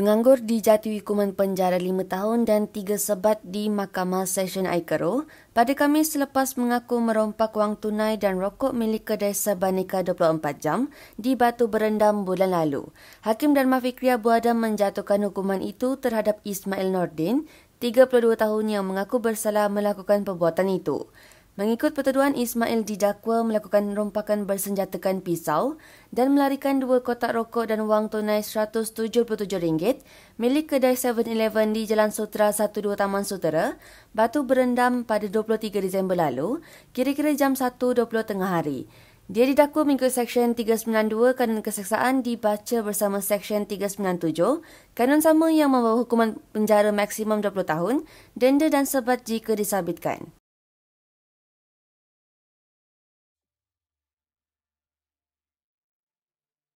Penganggur dijatuhi hukuman penjara lima tahun dan tiga sebat di Mahkamah Session Aikaro pada Khamis selepas mengaku merompak wang tunai dan rokok milik kedai Sabanika 24 jam di Batu Berendam bulan lalu. Hakim Dharma Fikria Buadam menjatuhkan hukuman itu terhadap Ismail Nordin, 32 tahun yang mengaku bersalah melakukan perbuatan itu. Mengikut pertuduhan, Ismail didakwa melakukan rompakan bersenjatakan pisau dan melarikan dua kotak rokok dan wang tunai RM177 milik kedai 7-Eleven di Jalan Sutera 12 Taman Sutera, batu berendam pada 23 Disember lalu, kira-kira jam 1.20 tengah hari. Dia didakwa mengikut Seksyen 392 Kanun Keseksaan dibaca bersama Seksyen 397, kanun sama yang membawa hukuman penjara maksimum 20 tahun, denda dan sebat jika disabitkan.